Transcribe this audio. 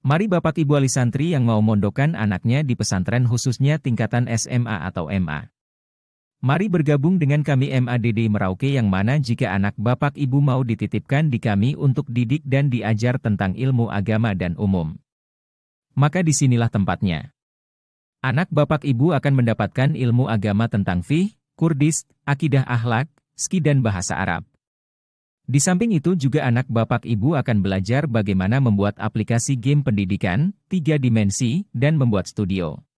Mari Bapak Ibu Santri yang mau mondokkan anaknya di pesantren khususnya tingkatan SMA atau MA. Mari bergabung dengan kami MADD Merauke yang mana jika anak Bapak Ibu mau dititipkan di kami untuk didik dan diajar tentang ilmu agama dan umum. Maka disinilah tempatnya. Anak Bapak Ibu akan mendapatkan ilmu agama tentang fi, kurdis, akidah ahlak, ski dan bahasa Arab. Di samping itu juga anak bapak ibu akan belajar bagaimana membuat aplikasi game pendidikan, tiga dimensi, dan membuat studio.